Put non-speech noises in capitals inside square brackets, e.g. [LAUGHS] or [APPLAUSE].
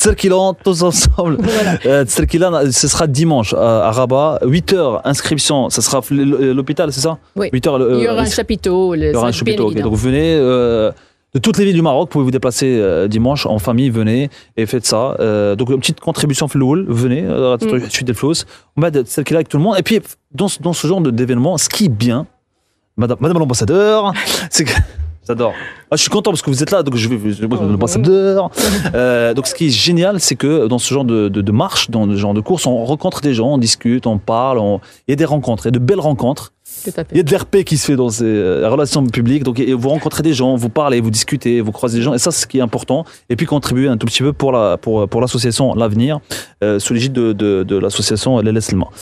Tzirkilan, tous ensemble. [LAUGHS] Voilà. Euh, ce sera dimanche euh, à Rabat. 8h, inscription, ce sera l'hôpital, c'est ça Oui. 8 euh, il y aura un chapiteau. il y aura un chapiteau. Donc venez. de toutes les villes du Maroc, vous pouvez vous déplacer dimanche en famille, venez et faites ça. donc une petite contribution venez à mm. suite des On va être avec tout le monde. Et puis dans, dans ce genre d'événement, ce qui est bien, Madame, Madame l'ambassadeur, [LAUGHS] c'est que J'adore. Ah, je suis content parce que vous êtes là, donc je vais, je, oh, dehors. Euh, donc ce qui est génial, c'est que dans ce genre de, marche, dans ce genre de course, on rencontre des gens, on discute, on parle, on... il y a des rencontres, il y a de belles rencontres. Il y a de l'RP qui se fait dans ces euh, relations publiques. Donc, vous rencontrez des gens, vous parlez, vous discutez, vous croisez des gens. Et ça, c'est ce qui est important. Et puis, contribuer un tout petit peu pour l'association la, pour, pour L'Avenir, euh, sous l'égide de, de, de l'association LLS Le